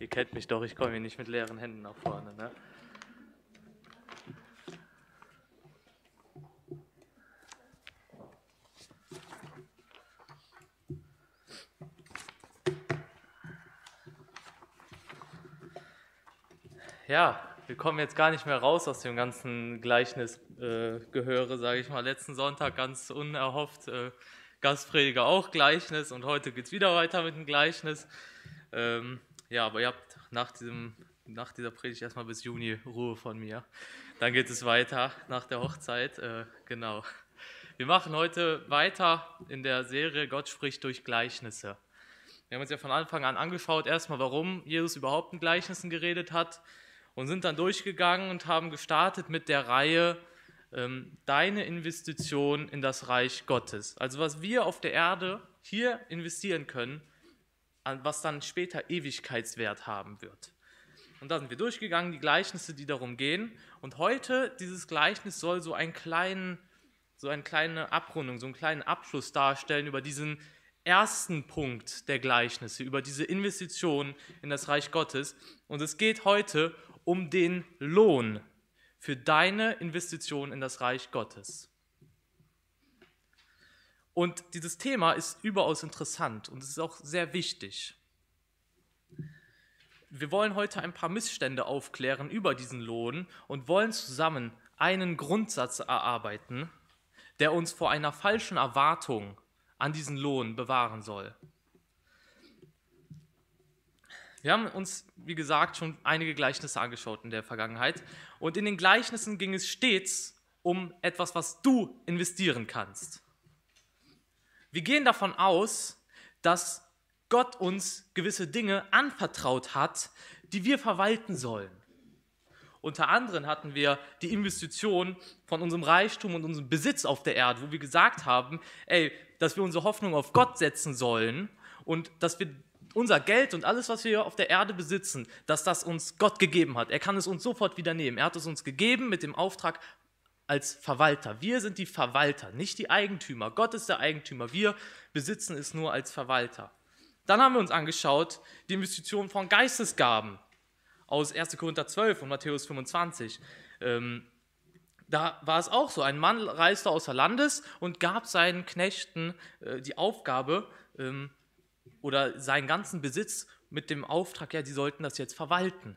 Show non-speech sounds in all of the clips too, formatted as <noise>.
Ihr kennt mich doch, ich komme hier nicht mit leeren Händen nach vorne. Ne? Ja, wir kommen jetzt gar nicht mehr raus aus dem ganzen Gleichnisgehöre, äh, sage ich mal. Letzten Sonntag ganz unerhofft äh, Gastprediger auch Gleichnis und heute geht es wieder weiter mit dem Gleichnis. Ähm, ja, aber ihr habt nach, diesem, nach dieser Predigt erstmal bis Juni Ruhe von mir. Dann geht es weiter nach der Hochzeit. Äh, genau. Wir machen heute weiter in der Serie Gott spricht durch Gleichnisse. Wir haben uns ja von Anfang an angeschaut, erstmal, warum Jesus überhaupt in Gleichnissen geredet hat und sind dann durchgegangen und haben gestartet mit der Reihe ähm, Deine Investition in das Reich Gottes. Also was wir auf der Erde hier investieren können, was dann später Ewigkeitswert haben wird. Und da sind wir durchgegangen, die Gleichnisse, die darum gehen. Und heute, dieses Gleichnis soll so, einen kleinen, so eine kleine Abrundung, so einen kleinen Abschluss darstellen über diesen ersten Punkt der Gleichnisse, über diese Investition in das Reich Gottes. Und es geht heute um den Lohn für deine Investition in das Reich Gottes. Und dieses Thema ist überaus interessant und es ist auch sehr wichtig. Wir wollen heute ein paar Missstände aufklären über diesen Lohn und wollen zusammen einen Grundsatz erarbeiten, der uns vor einer falschen Erwartung an diesen Lohn bewahren soll. Wir haben uns, wie gesagt, schon einige Gleichnisse angeschaut in der Vergangenheit und in den Gleichnissen ging es stets um etwas, was du investieren kannst. Wir gehen davon aus, dass Gott uns gewisse Dinge anvertraut hat, die wir verwalten sollen. Unter anderem hatten wir die Investition von unserem Reichtum und unserem Besitz auf der Erde, wo wir gesagt haben, ey, dass wir unsere Hoffnung auf Gott setzen sollen und dass wir unser Geld und alles, was wir auf der Erde besitzen, dass das uns Gott gegeben hat. Er kann es uns sofort wieder nehmen. Er hat es uns gegeben mit dem Auftrag, als Verwalter. Wir sind die Verwalter, nicht die Eigentümer. Gott ist der Eigentümer. Wir besitzen es nur als Verwalter. Dann haben wir uns angeschaut die Investition von Geistesgaben aus 1. Korinther 12 und Matthäus 25. Ähm, da war es auch so, ein Mann reiste außer Landes und gab seinen Knechten äh, die Aufgabe ähm, oder seinen ganzen Besitz mit dem Auftrag, ja, die sollten das jetzt verwalten.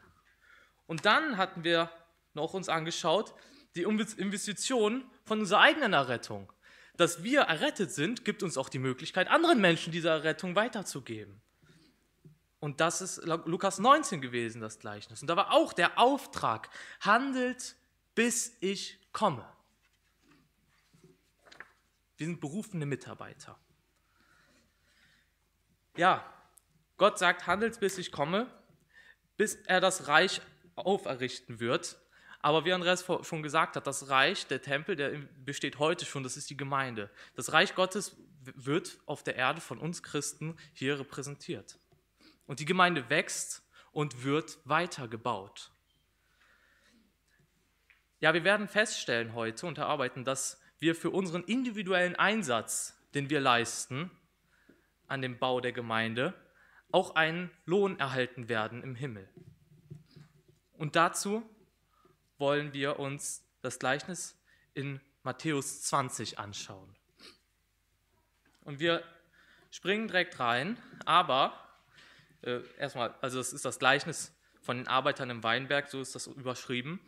Und dann hatten wir noch uns angeschaut, die Investition von unserer eigenen Errettung. Dass wir errettet sind, gibt uns auch die Möglichkeit, anderen Menschen diese Errettung weiterzugeben. Und das ist Lukas 19 gewesen, das Gleichnis. Und da war auch der Auftrag, handelt, bis ich komme. Wir sind berufene Mitarbeiter. Ja, Gott sagt, handelt, bis ich komme, bis er das Reich auferrichten wird. Aber wie Andreas schon gesagt hat, das Reich, der Tempel, der besteht heute schon, das ist die Gemeinde. Das Reich Gottes wird auf der Erde von uns Christen hier repräsentiert. Und die Gemeinde wächst und wird weitergebaut. Ja, wir werden feststellen heute und erarbeiten, dass wir für unseren individuellen Einsatz, den wir leisten an dem Bau der Gemeinde, auch einen Lohn erhalten werden im Himmel. Und dazu wollen wir uns das Gleichnis in Matthäus 20 anschauen. Und wir springen direkt rein, aber äh, erstmal, also das ist das Gleichnis von den Arbeitern im Weinberg, so ist das überschrieben,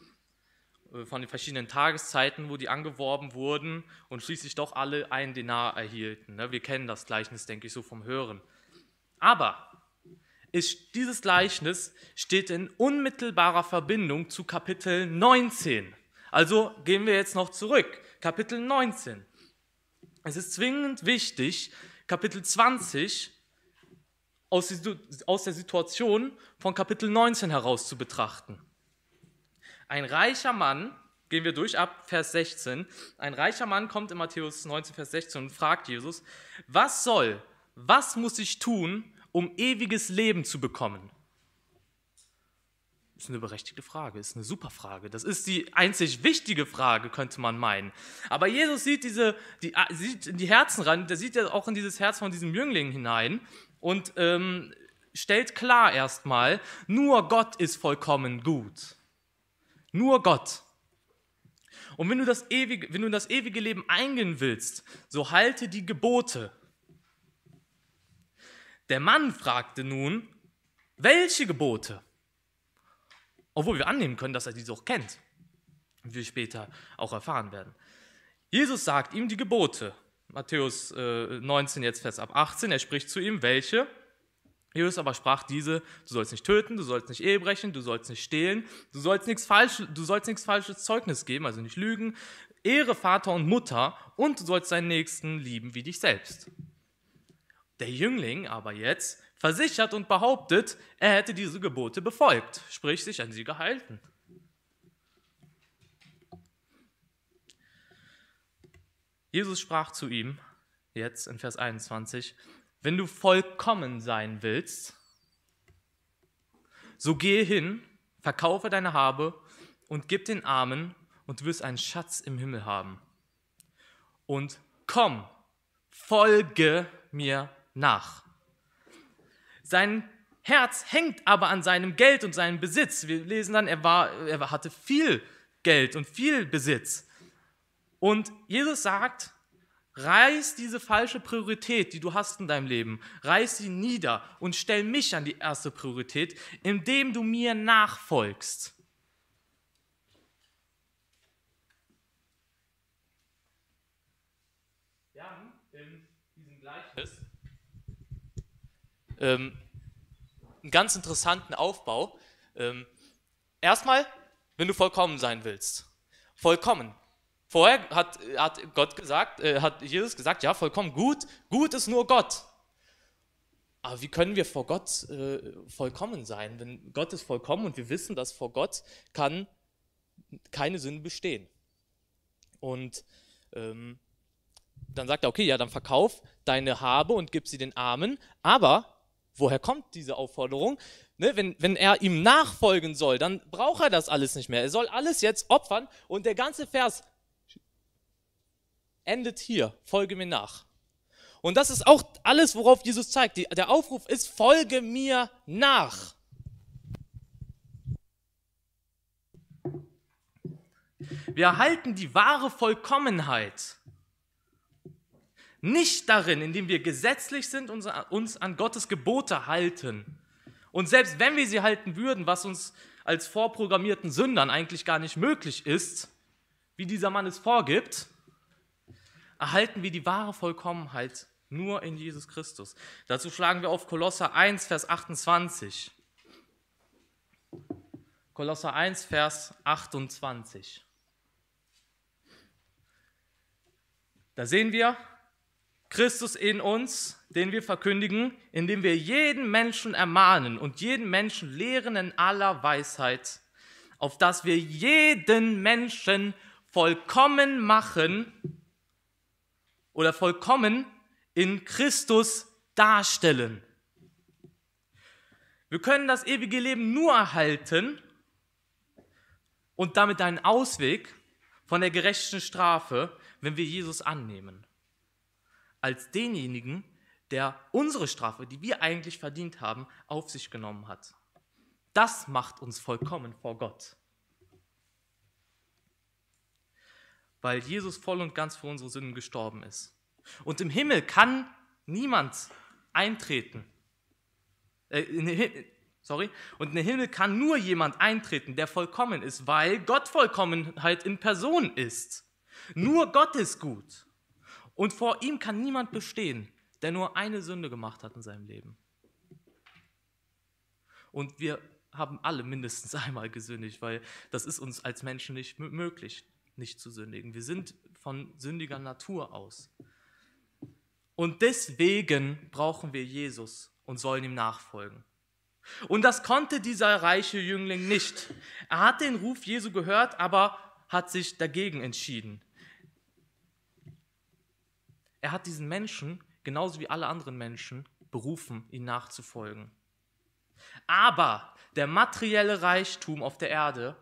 äh, von den verschiedenen Tageszeiten, wo die angeworben wurden und schließlich doch alle einen Denar erhielten. Ne? Wir kennen das Gleichnis, denke ich, so vom Hören. Aber ist dieses Gleichnis steht in unmittelbarer Verbindung zu Kapitel 19. Also gehen wir jetzt noch zurück. Kapitel 19. Es ist zwingend wichtig, Kapitel 20 aus, der Situation von Kapitel 19 heraus zu betrachten. Ein reicher Mann, gehen wir durch ab Vers 16, ein reicher Mann kommt in Matthäus 19, Vers 16 und fragt Jesus, was soll, was muss ich tun, um ewiges Leben zu bekommen? Das Ist eine berechtigte Frage, ist eine super Frage. Das ist die einzig wichtige Frage, könnte man meinen. Aber Jesus sieht diese, die, äh, sieht in die Herzen ran, der sieht ja auch in dieses Herz von diesem Jüngling hinein und ähm, stellt klar erstmal, nur Gott ist vollkommen gut. Nur Gott. Und wenn du das ewige, wenn du das ewige Leben eingehen willst, so halte die Gebote. Der Mann fragte nun, welche Gebote? Obwohl wir annehmen können, dass er diese auch kennt, wie wir später auch erfahren werden. Jesus sagt ihm die Gebote. Matthäus 19, äh, jetzt Vers ab 18, er spricht zu ihm, welche? Jesus aber sprach diese, du sollst nicht töten, du sollst nicht Ehe brechen, du sollst nicht stehlen, du sollst nichts, falsch, du sollst nichts falsches Zeugnis geben, also nicht lügen, ehre Vater und Mutter und du sollst deinen Nächsten lieben wie dich selbst. Der Jüngling aber jetzt versichert und behauptet, er hätte diese Gebote befolgt, sprich sich an sie gehalten. Jesus sprach zu ihm, jetzt in Vers 21, wenn du vollkommen sein willst, so gehe hin, verkaufe deine Habe und gib den Armen und du wirst einen Schatz im Himmel haben. Und komm, folge mir nach. Sein Herz hängt aber an seinem Geld und seinem Besitz. Wir lesen dann, er, war, er hatte viel Geld und viel Besitz. Und Jesus sagt, reiß diese falsche Priorität, die du hast in deinem Leben, reiß sie nieder und stell mich an die erste Priorität, indem du mir nachfolgst. ähm, einen ganz interessanten Aufbau. Ähm, erstmal, wenn du vollkommen sein willst. Vollkommen. Vorher hat, hat Gott gesagt, äh, hat Jesus gesagt, ja, vollkommen gut, gut ist nur Gott. Aber wie können wir vor Gott äh, vollkommen sein? Wenn Gott ist vollkommen und wir wissen, dass vor Gott kann keine Sünde bestehen. Und ähm, dann sagt er, okay, ja, dann verkauf deine Habe und gib sie den Armen, aber woher kommt diese Aufforderung? Ne, wenn, wenn er ihm nachfolgen soll, dann braucht er das alles nicht mehr. Er soll alles jetzt opfern und der ganze Vers endet hier, folge mir nach. Und das ist auch alles, worauf Jesus zeigt. Die, der Aufruf ist, folge mir nach. Wir erhalten die wahre Vollkommenheit nicht darin, indem wir gesetzlich sind und uns an Gottes Gebote halten. Und selbst wenn wir sie halten würden, was uns als vorprogrammierten Sündern eigentlich gar nicht möglich ist, wie dieser Mann es vorgibt, erhalten wir die wahre Vollkommenheit nur in Jesus Christus. Dazu schlagen wir auf Kolosser 1, Vers 28. Kolosser 1, Vers 28. Da sehen wir, Christus in uns, den wir verkündigen, indem wir jeden Menschen ermahnen und jeden Menschen lehren in aller Weisheit, auf dass wir jeden Menschen vollkommen machen oder vollkommen in Christus darstellen. Wir können das ewige Leben nur erhalten und damit einen Ausweg von der gerechten Strafe, wenn wir Jesus annehmen als denjenigen, der unsere Strafe, die wir eigentlich verdient haben, auf sich genommen hat. Das macht uns vollkommen vor Gott. Weil Jesus voll und ganz für unsere Sünden gestorben ist. Und im Himmel kann niemand eintreten. Äh, in, sorry. Und in den Himmel kann nur jemand eintreten, der vollkommen ist, weil Gott Vollkommenheit in Person ist. Nur Gott ist gut. Und vor ihm kann niemand bestehen, der nur eine Sünde gemacht hat in seinem Leben. Und wir haben alle mindestens <laughs> einmal gesündigt, weil das ist uns als Menschen nicht möglich, nicht zu sündigen. Wir sind von sündiger Natur aus. Und deswegen brauchen wir Jesus und sollen ihm nachfolgen. Und das konnte dieser reiche Jüngling nicht. Er hat den Ruf Jesu gehört, aber hat sich dagegen entschieden. Er hat diesen Menschen, genauso wie alle anderen Menschen, berufen, ihn nachzufolgen. Aber der materielle Reichtum auf der Erde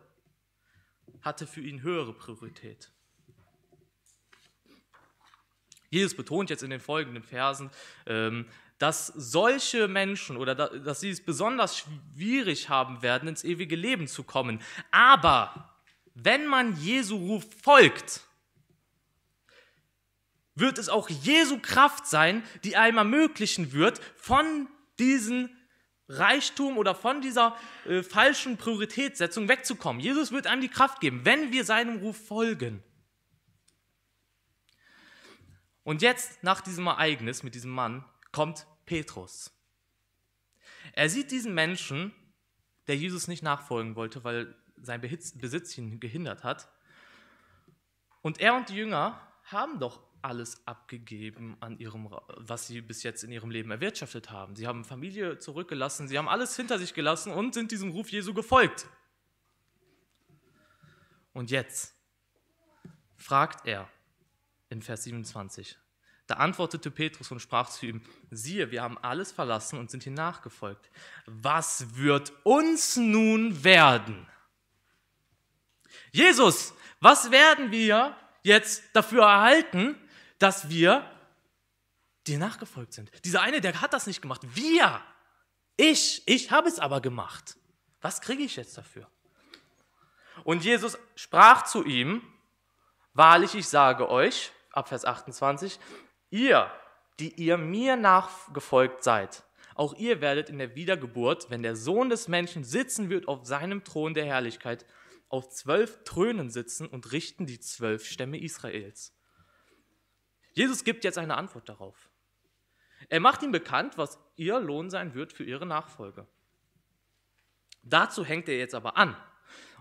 hatte für ihn höhere Priorität. Jesus betont jetzt in den folgenden Versen, ähm, dass solche Menschen oder dass sie es besonders schwierig haben werden, ins ewige Leben zu kommen. Aber wenn man Jesu Ruf folgt, wird es auch Jesu Kraft sein, die einem ermöglichen wird, von diesem Reichtum oder von dieser äh, falschen Prioritätssetzung wegzukommen. Jesus wird einem die Kraft geben, wenn wir seinem Ruf folgen. Und jetzt, nach diesem Ereignis mit diesem Mann, kommt Petrus. Er sieht diesen Menschen, der Jesus nicht nachfolgen wollte, weil sein Besitz ihn gehindert hat. Und er und die Jünger haben doch alles abgegeben an ihrem, was sie bis jetzt in ihrem Leben erwirtschaftet haben. Sie haben Familie zurückgelassen, sie haben alles hinter sich gelassen und sind diesem Ruf Jesu gefolgt. Und jetzt fragt er in Vers 27. Da antwortete Petrus und sprach zu ihm, siehe, wir haben alles verlassen und sind hier nachgefolgt. Was wird uns nun werden? Jesus, was werden wir jetzt dafür erhalten, dass wir dir nachgefolgt sind. Dieser eine, der hat das nicht gemacht. Wir, ich, ich habe es aber gemacht. Was kriege ich jetzt dafür? Und Jesus sprach zu ihm, wahrlich, ich sage euch, ab Vers 28, ihr, die ihr mir nachgefolgt seid, auch ihr werdet in der Wiedergeburt, wenn der Sohn des Menschen sitzen wird auf seinem Thron der Herrlichkeit, auf zwölf Trönen sitzen und richten die zwölf Stämme Israels. Jesus gibt jetzt eine Antwort darauf. Er macht ihm bekannt, was ihr Lohn sein wird für ihre Nachfolge. Dazu hängt er jetzt aber an.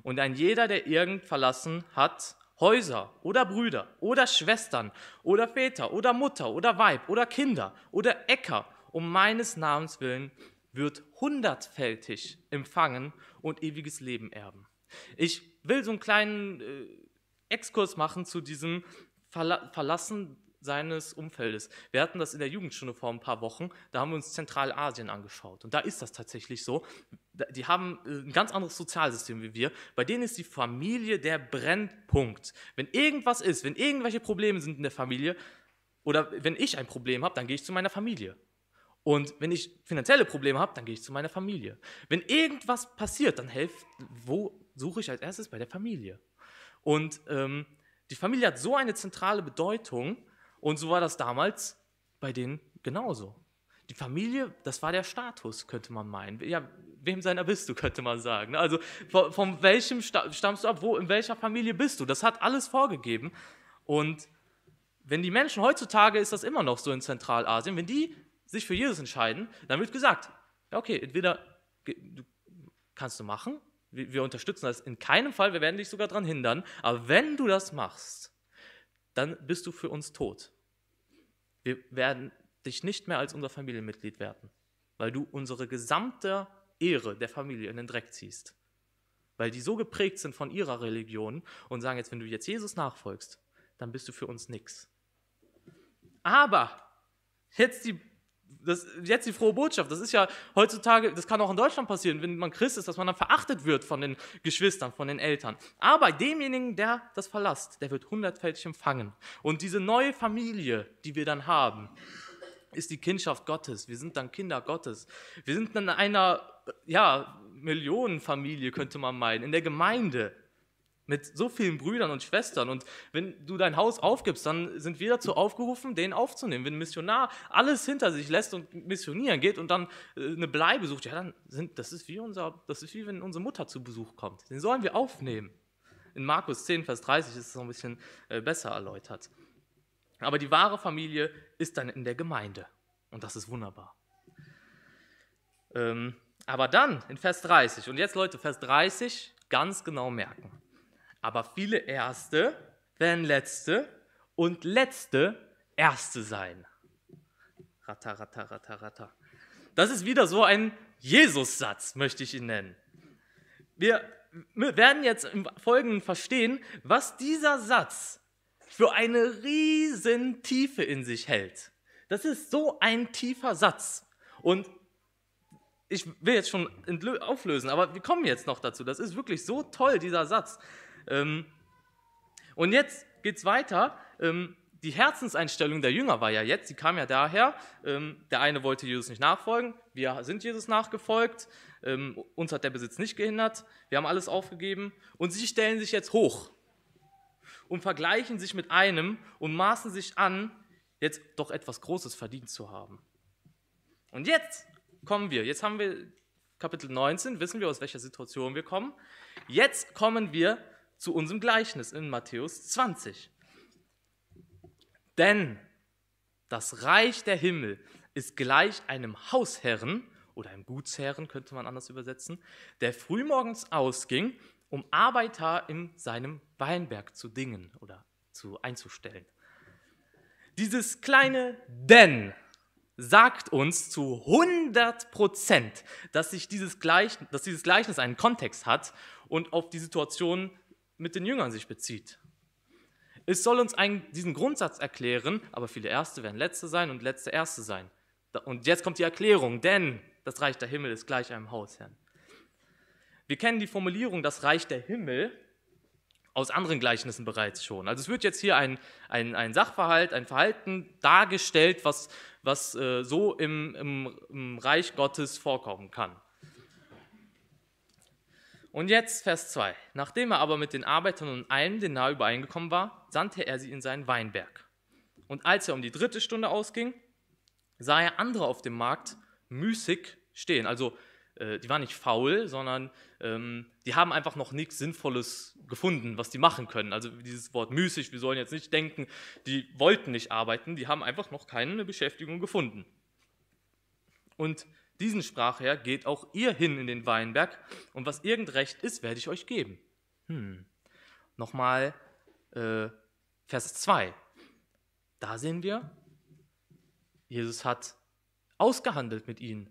Und ein jeder, der irgend verlassen hat, Häuser oder Brüder oder Schwestern oder Väter oder Mutter oder Weib oder Kinder oder Äcker um meines Namens willen, wird hundertfältig empfangen und ewiges Leben erben. Ich will so einen kleinen äh, Exkurs machen zu diesem Verla Verlassen seines Umfeldes. Wir hatten das in der Jugendstunde vor ein paar Wochen, da haben wir uns Zentralasien angeschaut. Und da ist das tatsächlich so. Die haben äh, ein ganz anderes Sozialsystem wie wir. Bei denen ist die Familie der Brennpunkt. Wenn irgendwas ist, wenn irgendwelche Probleme sind in der Familie, oder wenn ich ein Problem habe, dann gehe ich zu meiner Familie. Und wenn ich finanzielle Probleme habe, dann gehe ich zu meiner Familie. Wenn irgendwas passiert, dann helft, wo suche ich als erstes? Bei der Familie. Und ähm, die Familie hat so eine zentrale Bedeutung, und so war das damals bei denen genauso. Die Familie, das war der Status, könnte man meinen. Ja, wem seiner bist du, könnte man sagen. Also von, von welchem stammst du ab, wo, in welcher Familie bist du? Das hat alles vorgegeben. Und wenn die Menschen, heutzutage ist das immer noch so in Zentralasien, wenn die sich für Jesus entscheiden, dann wird gesagt, ja okay, entweder kannst du machen, wir unterstützen das in keinem Fall, wir werden dich sogar daran hindern, aber wenn du das machst, dann bist du für uns tot. Wir werden dich nicht mehr als unser Familienmitglied werten, weil du unsere gesamte Ehre der Familie in den Dreck ziehst. Weil die so geprägt sind von ihrer Religion und sagen jetzt, wenn du jetzt Jesus nachfolgst, dann bist du für uns nichts. Aber jetzt die das, jetzt die frohe Botschaft. Das ist ja heutzutage, das kann auch in Deutschland passieren, wenn man Christ ist, dass man dann verachtet wird von den Geschwistern, von den Eltern. Aber demjenigen, der das verlasst, der wird hundertfältig empfangen. Und diese neue Familie, die wir dann haben, ist die Kindschaft Gottes. Wir sind dann Kinder Gottes. Wir sind dann in einer, ja, Millionenfamilie, könnte man meinen, in der Gemeinde mit so vielen Brüdern und Schwestern. Und wenn du dein Haus aufgibst, dann sind wir dazu aufgerufen, den aufzunehmen. Wenn ein Missionar alles hinter sich lässt und missionieren geht und dann äh, eine Bleibe sucht, ja, dann sind, das ist wie unser, das ist wie wenn unsere Mutter zu Besuch kommt. Den sollen wir aufnehmen. In Markus 10, Vers 30 ist es noch ein bisschen äh, besser erläutert. Aber die wahre Familie ist dann in der Gemeinde. Und das ist wunderbar. Ähm, aber dann in Vers 30, und jetzt Leute, Vers 30 ganz genau merken. Aber viele Erste werden Letzte und Letzte Erste sein. Ratter, ratter, ratter, ratter. Das ist wieder so ein Jesus-Satz, möchte ich ihn nennen. Wir werden jetzt im Folgenden verstehen, was dieser Satz für eine riesen Tiefe in sich hält. Das ist so ein tiefer Satz. Und ich will jetzt schon auflösen, aber wir kommen jetzt noch dazu. Das ist wirklich so toll, dieser Satz. Ähm, und jetzt geht es weiter. Ähm, die Herzenseinstellung der Jünger war ja jetzt, sie kam ja daher, ähm, der eine wollte Jesus nicht nachfolgen, wir sind Jesus nachgefolgt, uns hat der Besitz nicht gehindert, wir haben alles aufgegeben und sie stellen sich jetzt hoch und vergleichen sich mit einem und maßen sich an, jetzt doch etwas Großes verdient zu haben. Und jetzt kommen wir, jetzt haben wir Kapitel 19, wissen wir, aus welcher Situation wir kommen. Jetzt kommen wir zu unserem Gleichnis in Matthäus 20. Denn das Reich der Himmel ist gleich einem Hausherren oder einem Gutsherren, könnte man anders übersetzen, der frühmorgens ausging, um Arbeiter in seinem Weinberg zu dingen oder zu einzustellen. Dieses kleine Denn sagt uns zu 100 Prozent, dass, dieses Gleichnis, dass dieses Gleichnis einen Kontext hat und auf die Situation mit den Jüngern sich bezieht. Es soll uns einen, diesen Grundsatz erklären, aber viele Erste werden Letzte sein und Letzte Erste sein. Und jetzt kommt die Erklärung, denn das Reich der Himmel ist gleich einem Hausherrn. Wir kennen die Formulierung, das Reich der Himmel, aus anderen Gleichnissen bereits schon. Also es wird jetzt hier ein, ein, ein Sachverhalt, ein Verhalten dargestellt, was, was äh, so im, im, im Reich Gottes vorkommen kann. Und jetzt Vers 2. Nachdem er aber mit den Arbeitern und allem den nahe übereingekommen war, sandte er sie in seinen Weinberg. Und als er um die dritte Stunde ausging, sah er andere auf dem Markt müßig stehen. Also äh, die waren nicht faul, sondern ähm, die haben einfach noch nichts Sinnvolles gefunden, was die machen können. Also dieses Wort müßig, wir sollen jetzt nicht denken, die wollten nicht arbeiten, die haben einfach noch keine Beschäftigung gefunden. Und diesen sprach er, geht auch ihr hin in den Weinberg, und was irgend recht ist, werde ich euch geben. Hm. Nochmal äh, Vers 2. Da sehen wir, Jesus hat ausgehandelt mit ihnen,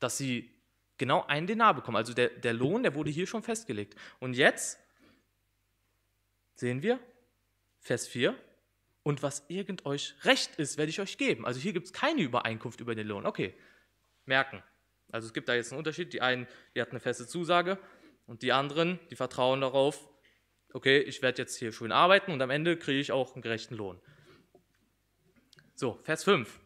dass sie genau einen Denar bekommen. Also der, der Lohn, der wurde hier schon festgelegt. Und jetzt sehen wir, Vers 4, und was irgend euch recht ist, werde ich euch geben. Also hier gibt es keine Übereinkunft über den Lohn. Okay, merken. Also es gibt da jetzt einen Unterschied. Die einen, die hatten eine feste Zusage und die anderen, die vertrauen darauf, okay, ich werde jetzt hier schön arbeiten und am Ende kriege ich auch einen gerechten Lohn. So, Vers 5.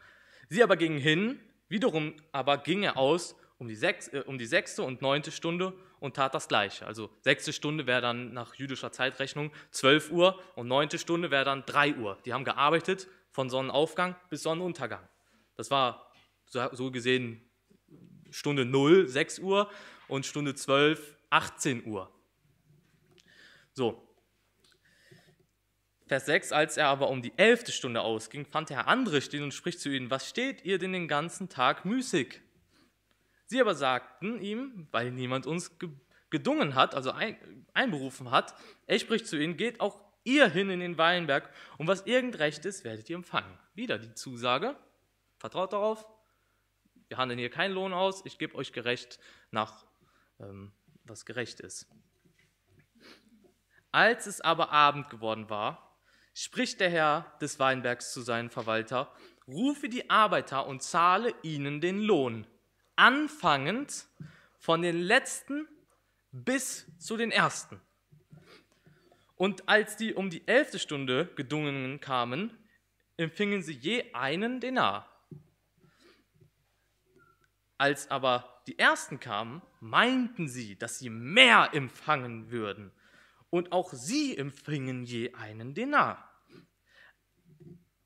Sie aber gingen hin, wiederum aber ging er aus um die, sechs, äh, um die sechste und neunte Stunde und tat das Gleiche. Also sechste Stunde wäre dann nach jüdischer Zeitrechnung 12 Uhr und neunte Stunde wäre dann 3 Uhr. Die haben gearbeitet von Sonnenaufgang bis Sonnenuntergang. Das war so gesehen Stunde 0, 6 Uhr und Stunde 12, 18 Uhr. So. Vers 6, als er aber um die elfte Stunde ausging, fand er andere stehen und spricht zu ihnen, was steht ihr denn den ganzen Tag müßig? Sie aber sagten ihm, weil niemand uns gedungen hat, also ein einberufen hat, er spricht zu ihnen, geht auch ihr hin in den Weinberg und was irgend recht ist, werdet ihr empfangen. Wieder die Zusage, vertraut darauf, wir handeln hier keinen Lohn aus, ich gebe euch gerecht nach, ähm, was gerecht ist. Als es aber Abend geworden war, spricht der Herr des Weinbergs zu seinen Verwalter, rufe die Arbeiter und zahle ihnen den Lohn, anfangend von den letzten bis zu den ersten. Und als die um die elfte Stunde gedungenen kamen, empfingen sie je einen Denar. Als aber die ersten kamen, meinten sie, dass sie mehr empfangen würden. Und auch sie empfingen je einen Denar.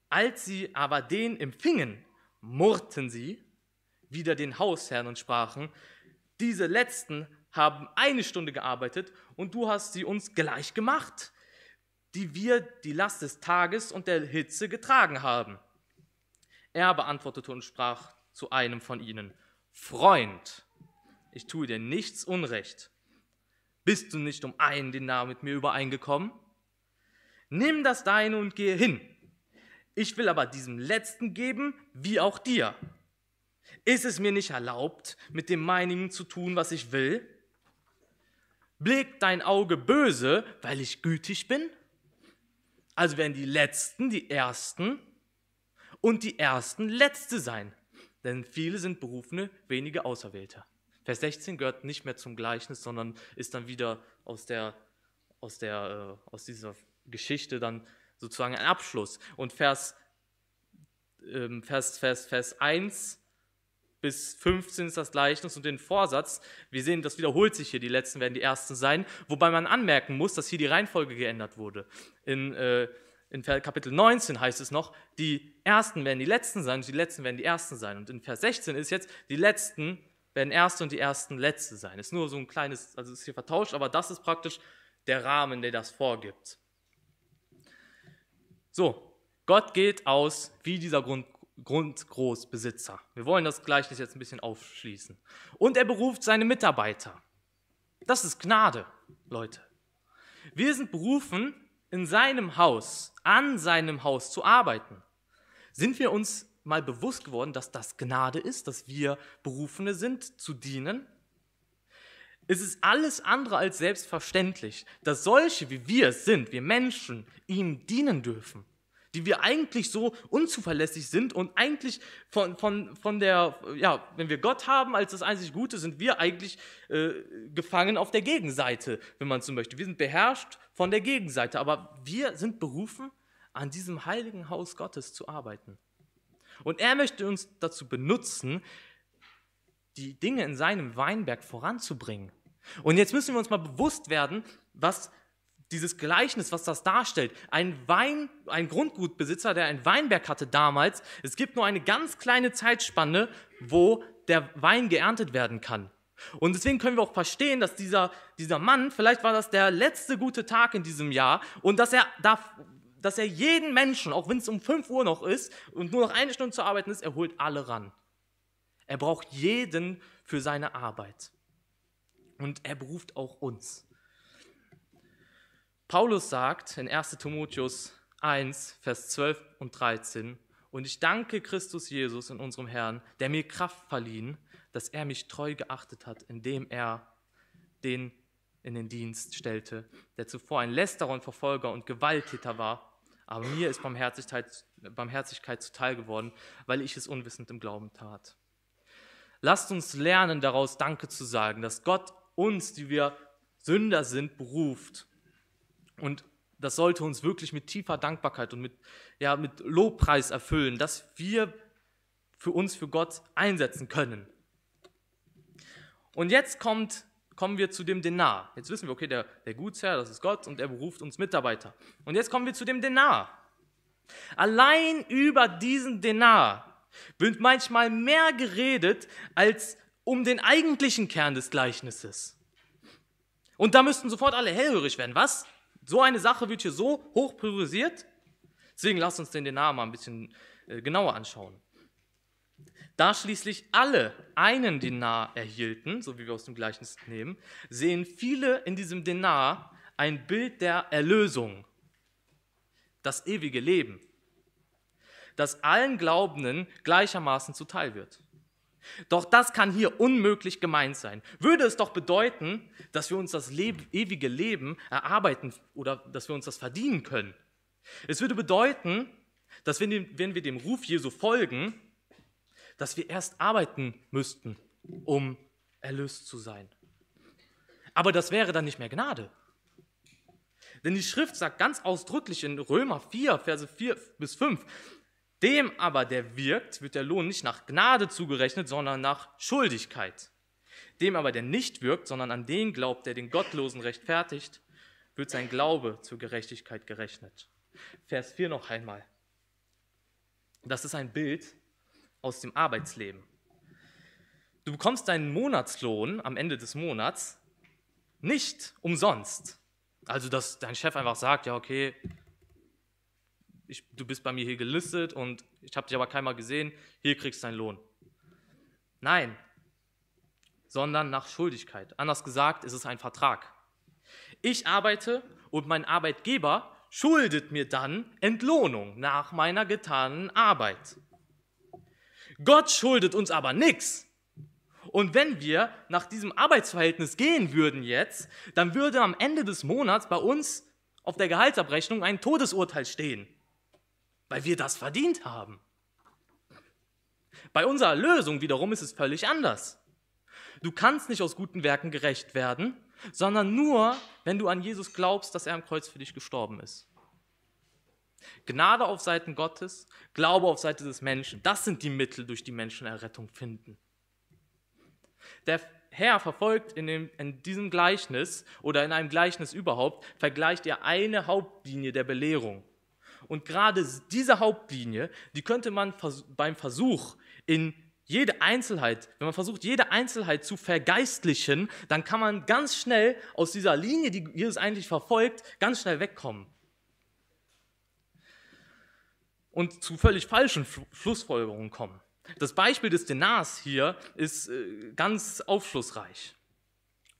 Als sie aber den empfingen, murrten sie wieder den Hausherrn und sprachen, diese letzten haben eine Stunde gearbeitet und du hast sie uns gleich gemacht, die wir die Last des Tages und der Hitze getragen haben. Er beantwortete und sprach zu einem von ihnen, Freund, ich tue dir nichts Unrecht. Bist du nicht um einen Dinar mit mir übereingekommen? Nimm das deine und gehe hin. Ich will aber diesem Letzten geben, wie auch dir. Ist es mir nicht erlaubt, mit dem meinigen zu tun, was ich will? Blickt dein Auge böse, weil ich gütig bin? Also werden die Letzten die Ersten und die Ersten Letzte sein. Denn viele sind Berufene, wenige Auserwählte. Vers 16 gehört nicht mehr zum Gleichnis, sondern ist dann wieder aus, der, aus, der, äh, aus dieser Geschichte dann sozusagen ein Abschluss. Und Vers, ähm, Vers, Vers, Vers 1 bis 15 ist das Gleichnis und den Vorsatz. Wir sehen, das wiederholt sich hier, die Letzten werden die Ersten sein, wobei man anmerken muss, dass hier die Reihenfolge geändert wurde. In, äh, in Kapitel 19 heißt es noch, die Ersten werden die Letzten sein und die Letzten werden die Ersten sein. Und in Vers 16 ist jetzt, die Letzten werden Erste und die Ersten Letzte sein. Ist nur so ein kleines, also ist hier vertauscht, aber das ist praktisch der Rahmen, der das vorgibt. So, Gott geht aus wie dieser Grund, Grundgroßbesitzer. Wir wollen das gleich jetzt ein bisschen aufschließen. Und er beruft seine Mitarbeiter. Das ist Gnade, Leute. Wir sind berufen, in seinem Haus, an seinem Haus zu arbeiten, sind wir uns mal bewusst geworden, dass das Gnade ist, dass wir Berufene sind, zu dienen. Es ist alles andere als selbstverständlich, dass solche, wie wir es sind, wir Menschen, ihm dienen dürfen die wir eigentlich so unzuverlässig sind und eigentlich von, von, von der, ja, wenn wir Gott haben als das einzig Gute, sind wir eigentlich äh, gefangen auf der Gegenseite, wenn man so möchte. Wir sind beherrscht von der Gegenseite, aber wir sind berufen, an diesem heiligen Haus Gottes zu arbeiten. Und er möchte uns dazu benutzen, die Dinge in seinem Weinberg voranzubringen. Und jetzt müssen wir uns mal bewusst werden, was dieses Gleichnis, was das darstellt. Ein Wein, ein Grundgutbesitzer, der ein Weinberg hatte damals, es gibt nur eine ganz kleine Zeitspanne, wo der Wein geerntet werden kann. Und deswegen können wir auch verstehen, dass dieser, dieser Mann, vielleicht war das der letzte gute Tag in diesem Jahr und dass er darf, dass er jeden Menschen, auch wenn es um 5 Uhr noch ist und nur noch eine Stunde zu arbeiten ist, er holt alle ran. Er braucht jeden für seine Arbeit. Und er beruft auch uns. Paulus sagt in 1 Timotheus 1, Vers 12 und 13, und ich danke Christus Jesus in unserem Herrn, der mir Kraft verliehen, dass er mich treu geachtet hat, indem er den in den Dienst stellte, der zuvor ein Lästerer und Verfolger und Gewalttäter war, aber mir ist Barmherzigkeit, Barmherzigkeit zuteil geworden, weil ich es unwissend im Glauben tat. Lasst uns lernen, daraus Danke zu sagen, dass Gott uns, die wir Sünder sind, beruft und das sollte uns wirklich mit tiefer Dankbarkeit und mit, ja, mit Lobpreis erfüllen, dass wir für uns, für Gott einsetzen können. Und jetzt kommt, kommen wir zu dem Denar. Jetzt wissen wir, okay, der, der Gutsherr, das ist Gott und er beruft uns Mitarbeiter. Und jetzt kommen wir zu dem Denar. Allein über diesen Denar wird manchmal mehr geredet als um den eigentlichen Kern des Gleichnisses. Und da müssten sofort alle hellhörig werden. Was? So eine Sache wird hier so hoch priorisiert. Deswegen lasst uns den Denar mal ein bisschen äh, genauer anschauen. Da schließlich alle einen Denar erhielten, so wie wir aus dem Gleichnis nehmen, sehen viele in diesem Denar ein Bild der Erlösung, das ewige Leben, das allen Glaubenden gleichermaßen zuteil wird. Doch das kann hier unmöglich gemeint sein. Würde es doch bedeuten, dass wir uns das Leb ewige Leben erarbeiten oder dass wir uns das verdienen können. Es würde bedeuten, dass wenn, wenn wir dem Ruf Jesu folgen, dass wir erst arbeiten müssten, um erlöst zu sein. Aber das wäre dann nicht mehr Gnade. Denn die Schrift sagt ganz ausdrücklich in Römer 4, Verse 4 bis 5, dem aber, der wirkt, wird der Lohn nicht nach Gnade zugerechnet, sondern nach Schuldigkeit. Dem aber, der nicht wirkt, sondern an den glaubt, der den Gottlosen rechtfertigt, wird sein Glaube zur Gerechtigkeit gerechnet. Vers 4 noch einmal. Das ist ein Bild aus dem Arbeitsleben. Du bekommst deinen Monatslohn am Ende des Monats nicht umsonst. Also, dass dein Chef einfach sagt, ja, okay, ich, du bist bei mir hier gelistet und ich habe dich aber keinmal gesehen, hier kriegst du deinen Lohn. Nein, sondern nach Schuldigkeit. Anders gesagt, es ist ein Vertrag. Ich arbeite und mein Arbeitgeber schuldet mir dann Entlohnung nach meiner getanen Arbeit. Gott schuldet uns aber nichts. Und wenn wir nach diesem Arbeitsverhältnis gehen würden jetzt, dann würde am Ende des Monats bei uns auf der Gehaltsabrechnung ein Todesurteil stehen weil wir das verdient haben. Bei unserer Lösung wiederum ist es völlig anders. Du kannst nicht aus guten Werken gerecht werden, sondern nur, wenn du an Jesus glaubst, dass er am Kreuz für dich gestorben ist. Gnade auf Seiten Gottes, Glaube auf Seite des Menschen, das sind die Mittel, durch die Menschen Errettung finden. Der Herr verfolgt in, dem, in diesem Gleichnis oder in einem Gleichnis überhaupt, vergleicht er eine Hauptlinie der Belehrung. Und gerade diese Hauptlinie, die könnte man beim Versuch in jede Einzelheit, wenn man versucht, jede Einzelheit zu vergeistlichen, dann kann man ganz schnell aus dieser Linie, die Jesus eigentlich verfolgt, ganz schnell wegkommen. Und zu völlig falschen Schlussfolgerungen kommen. Das Beispiel des Denars hier ist äh, ganz aufschlussreich.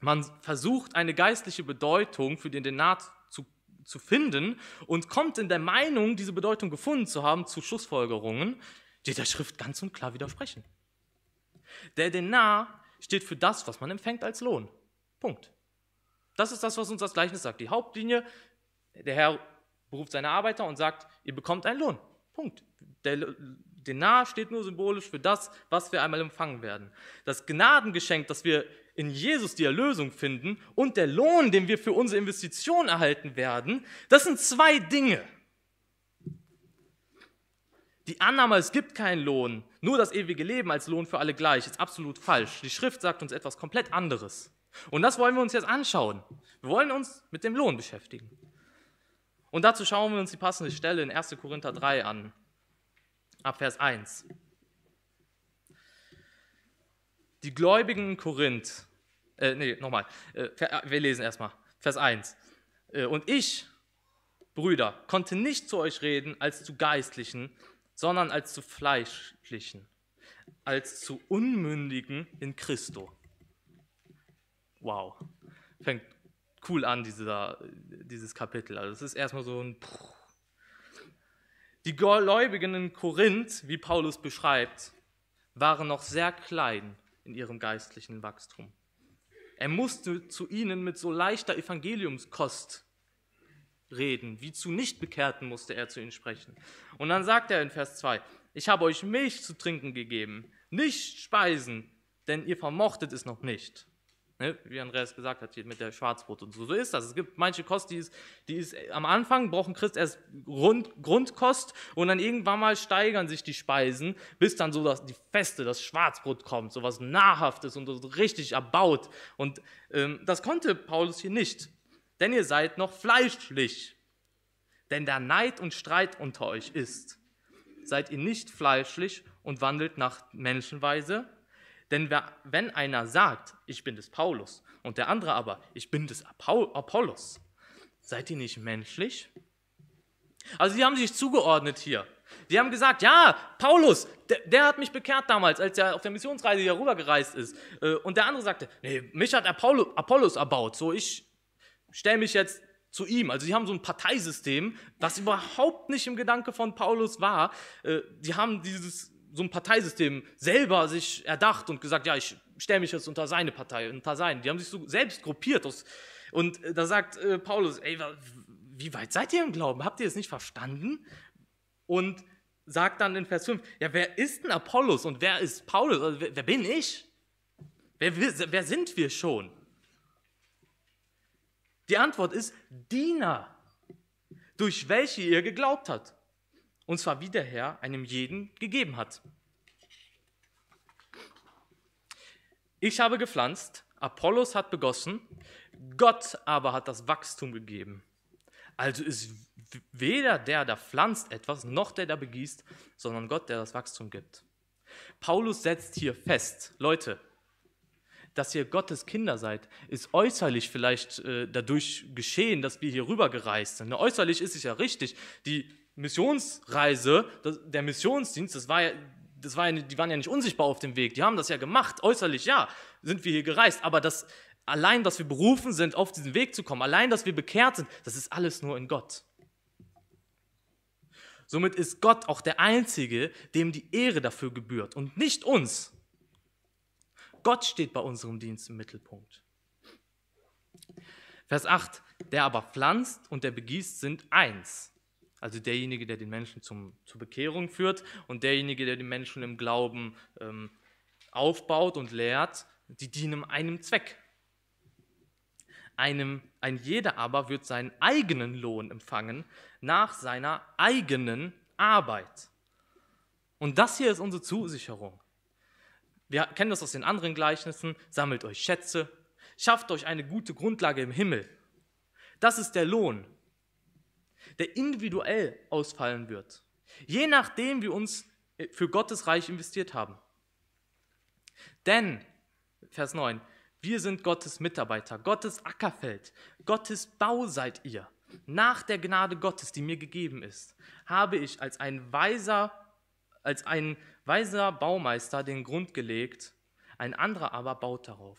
Man versucht, eine geistliche Bedeutung für den Denar zu finden und kommt in der Meinung, diese Bedeutung gefunden zu haben, zu Schlussfolgerungen, die der Schrift ganz und klar widersprechen. Der Denar steht für das, was man empfängt als Lohn. Punkt. Das ist das, was uns das Gleichnis sagt. Die Hauptlinie, der Herr beruft seine Arbeiter und sagt, ihr bekommt einen Lohn. Punkt. Der Denar steht nur symbolisch für das, was wir einmal empfangen werden. Das Gnadengeschenk, das wir in Jesus die Erlösung finden und der Lohn, den wir für unsere Investition erhalten werden, das sind zwei Dinge. Die Annahme, es gibt keinen Lohn, nur das ewige Leben als Lohn für alle gleich, ist absolut falsch. Die Schrift sagt uns etwas komplett anderes. Und das wollen wir uns jetzt anschauen. Wir wollen uns mit dem Lohn beschäftigen. Und dazu schauen wir uns die passende Stelle in 1. Korinther 3 an, ab Vers 1. Die Gläubigen in Korinth äh, nee, nochmal. Äh, ah, wir lesen erstmal. Vers 1. Äh, und ich, Brüder, konnte nicht zu euch reden als zu Geistlichen, sondern als zu Fleischlichen, als zu Unmündigen in Christo. Wow. Fängt cool an, dieser, dieses Kapitel. Also, es ist erstmal so ein. Puh. Die Gläubigen in Korinth, wie Paulus beschreibt, waren noch sehr klein in ihrem geistlichen Wachstum. Er musste zu ihnen mit so leichter Evangeliumskost reden, wie zu Nichtbekehrten musste er zu ihnen sprechen. Und dann sagt er in Vers 2, ich habe euch Milch zu trinken gegeben, nicht Speisen, denn ihr vermochtet es noch nicht. Ne? Wie Andreas gesagt hat, hier mit der Schwarzbrot und so. So ist das. Es gibt manche Kost, die ist, die ist äh, am Anfang, brauchen Christ erst Grund, Grundkost und dann irgendwann mal steigern sich die Speisen, bis dann so das, die Feste, das Schwarzbrot kommt, so was Nahrhaftes und so richtig erbaut. Und ähm, das konnte Paulus hier nicht. Denn ihr seid noch fleischlich. Denn da Neid und Streit unter euch ist, seid ihr nicht fleischlich und wandelt nach Menschenweise, denn wenn einer sagt, ich bin des Paulus, und der andere aber, ich bin des Apollos, seid ihr nicht menschlich? Also sie haben sich zugeordnet hier. Sie haben gesagt, ja, Paulus, der, der, hat mich bekehrt damals, als er auf der Missionsreise hier rübergereist ist. Äh, und der andere sagte, nee, mich hat Apollo, Apollos erbaut, so ich stelle mich jetzt zu ihm. Also sie haben so ein Parteisystem, das überhaupt nicht im Gedanke von Paulus war. Sie äh, haben dieses so ein Parteisystem selber sich erdacht und gesagt, ja, ich stelle mich jetzt unter seine Partei, unter seinen. Die haben sich so selbst gruppiert. Aus, und äh, da sagt äh, Paulus, ey, wie weit seid ihr im Glauben? Habt ihr es nicht verstanden? Und sagt dann in Vers 5, ja, wer ist denn Apollos und wer ist Paulus? Also, wer, wer, bin ich? Wer, wer sind wir schon? Die Antwort ist Diener, durch welche ihr geglaubt habt und zwar wie der Herr einem jeden gegeben hat. Ich habe gepflanzt, Apollos hat begossen, Gott aber hat das Wachstum gegeben. Also ist weder der, der pflanzt etwas, noch der, der begießt, sondern Gott, der das Wachstum gibt. Paulus setzt hier fest, Leute, dass ihr Gottes Kinder seid, ist äußerlich vielleicht äh, dadurch geschehen, dass wir hier rübergereist sind. äußerlich ist es ja richtig. Die Missionsreise, das, der Missionsdienst, das war ja, das war ja, die waren ja nicht unsichtbar auf dem Weg. Die haben das ja gemacht, äußerlich, ja, sind wir hier gereist. Aber das, allein, dass wir berufen sind, auf diesen Weg zu kommen, allein, dass wir bekehrt sind, das ist alles nur in Gott. Somit ist Gott auch der Einzige, dem die Ehre dafür gebührt und nicht uns. Gott steht bei unserem Dienst im Mittelpunkt. Vers 8, der aber pflanzt und der begießt sind eins. Also derjenige, der den Menschen zum, zur Bekehrung führt und derjenige, der die Menschen im Glauben ähm, aufbaut und lehrt, die dienen einem Zweck. Einem, ein jeder aber wird seinen eigenen Lohn empfangen nach seiner eigenen Arbeit. Und das hier ist unsere Zusicherung. Wir kennen das aus den anderen Gleichnissen. Sammelt euch Schätze, schafft euch eine gute Grundlage im Himmel. Das ist der Lohn, der individuell ausfallen wird, je nachdem, wie uns äh, für Gottes Reich investiert haben. Denn, Vers 9, wir sind Gottes Mitarbeiter, Gottes Ackerfeld, Gottes Bau seid ihr. Nach der Gnade Gottes, die mir gegeben ist, habe ich als ein weiser, als ein weiser Baumeister den Grund gelegt, ein anderer aber baut darauf.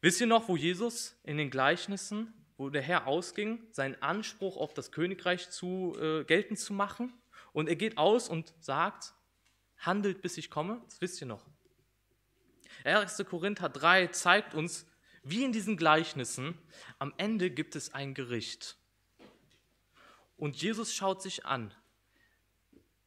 Wisst ihr noch, wo Jesus in den Gleichnissen wo der Herr ausging, seinen Anspruch auf das Königreich zu äh, geltend zu machen. Und er geht aus und sagt, handelt bis ich komme, das wisst ihr noch. 1. Korinther 3 zeigt uns, wie in diesen Gleichnissen, am Ende gibt es ein Gericht. Und Jesus schaut sich an,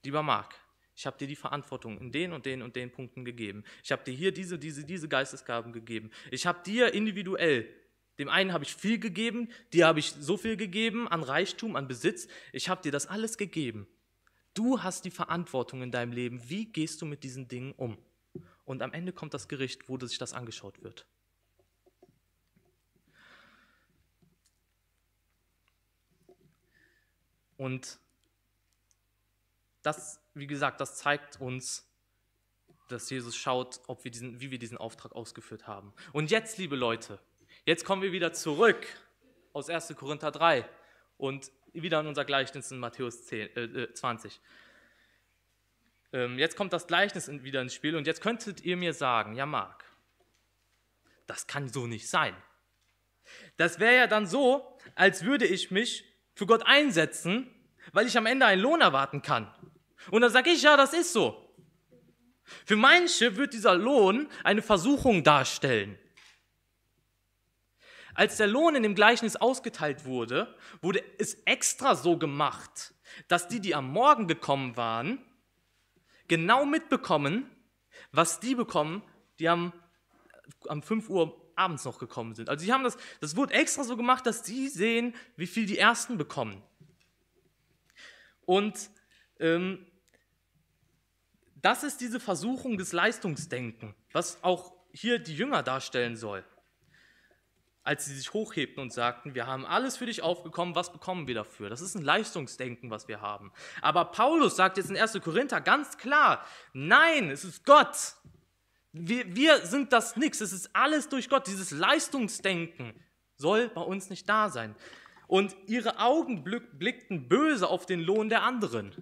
lieber Mark, ich habe dir die Verantwortung in den und den und den Punkten gegeben. Ich habe dir hier diese, diese, diese Geistesgaben gegeben. Ich habe dir individuell dem einen habe ich viel gegeben, dir habe ich so viel gegeben an Reichtum, an Besitz. Ich habe dir das alles gegeben. Du hast die Verantwortung in deinem Leben. Wie gehst du mit diesen Dingen um? Und am Ende kommt das Gericht, wo sich das angeschaut wird. Und das, wie gesagt, das zeigt uns, dass Jesus schaut, ob wir diesen, wie wir diesen Auftrag ausgeführt haben. Und jetzt, liebe Leute, Jetzt kommen wir wieder zurück aus 1. Korinther 3 und wieder in unser Gleichnis in Matthäus 10, äh, 20. Äh, ähm, jetzt kommt das Gleichnis wieder ins Spiel und jetzt könntet ihr mir sagen, ja Marc, das kann so nicht sein. Das wäre ja dann so, als würde ich mich für Gott einsetzen, weil ich am Ende einen Lohn erwarten kann. Und dann sage ich, ja, das ist so. Für manche wird dieser Lohn eine Versuchung darstellen. Als der Lohn in dem Gleichnis ausgeteilt wurde, wurde es extra so gemacht, dass die, die am Morgen gekommen waren, genau mitbekommen, was die bekommen, die am, am 5 Uhr abends noch gekommen sind. Also sie haben das, das wurde extra so gemacht, dass die sehen, wie viel die Ersten bekommen. Und ähm, das ist diese Versuchung des Leistungsdenken, was auch hier die Jünger darstellen soll als sie sich hochhebten und sagten, wir haben alles für dich aufgekommen, was bekommen wir dafür? Das ist ein Leistungsdenken, was wir haben. Aber Paulus sagt jetzt in 1. Korinther ganz klar, nein, es ist Gott. Wir, wir sind das nichts, es ist alles durch Gott. Dieses Leistungsdenken soll bei uns nicht da sein. Und ihre Augen blickten böse auf den Lohn der anderen.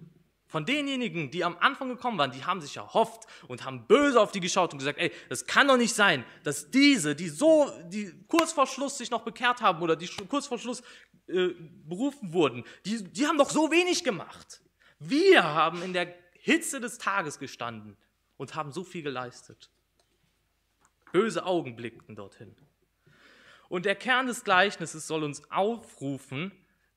Von denjenigen, die am Anfang gekommen waren, die haben sich erhofft und haben böse auf die geschaut und gesagt, ey, das kann doch nicht sein, dass diese, die so, die kurz vor Schluss sich noch bekehrt haben oder die kurz vor Schluss äh, berufen wurden, die, die haben doch so wenig gemacht. Wir haben in der Hitze des Tages gestanden und haben so viel geleistet. Böse Augen blickten dorthin. Und der Kern des Gleichnisses soll uns aufrufen,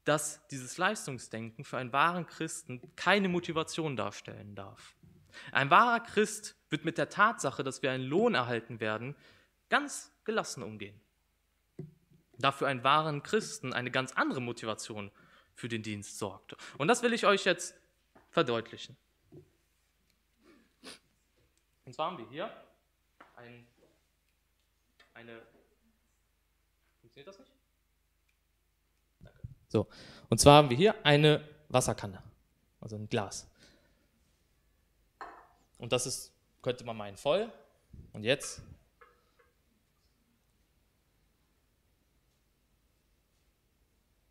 dass dieses Leistungsdenken für einen wahren Christen keine Motivation darstellen darf. Ein wahrer Christ wird mit der Tatsache, dass wir einen Lohn erhalten werden, ganz gelassen umgehen. Dafür einen wahren Christen eine ganz andere Motivation für den Dienst sorgt. Und das will ich euch jetzt verdeutlichen. Und zwar haben wir hier ein, eine. Funktioniert das nicht? So, und zwar haben wir hier eine Wasserkanne, also ein Glas. Und das ist, könnte man meinen, voll. Und jetzt?